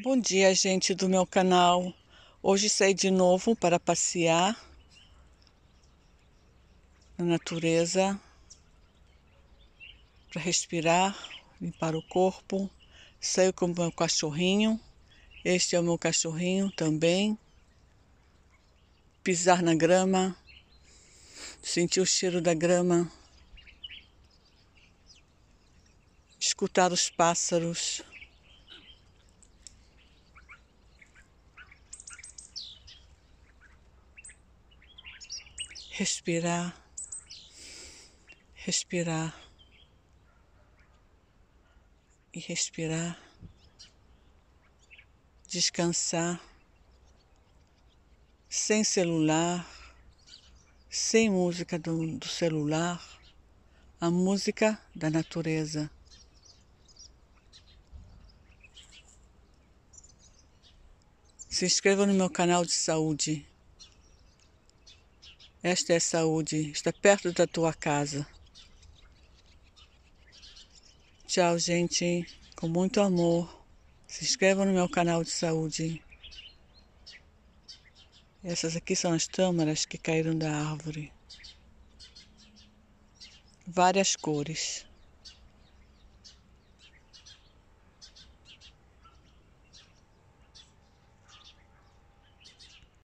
Bom dia, gente do meu canal. Hoje saí de novo para passear na natureza, para respirar, limpar o corpo. Saio com o meu cachorrinho. Este é o meu cachorrinho também. Pisar na grama, sentir o cheiro da grama, escutar os pássaros. respirar, respirar e respirar, descansar, sem celular, sem música do, do celular, a música da natureza. Se inscreva no meu canal de saúde. Esta é saúde, está perto da tua casa. Tchau, gente. Com muito amor. Se inscreva no meu canal de saúde. Essas aqui são as tâmaras que caíram da árvore. Várias cores.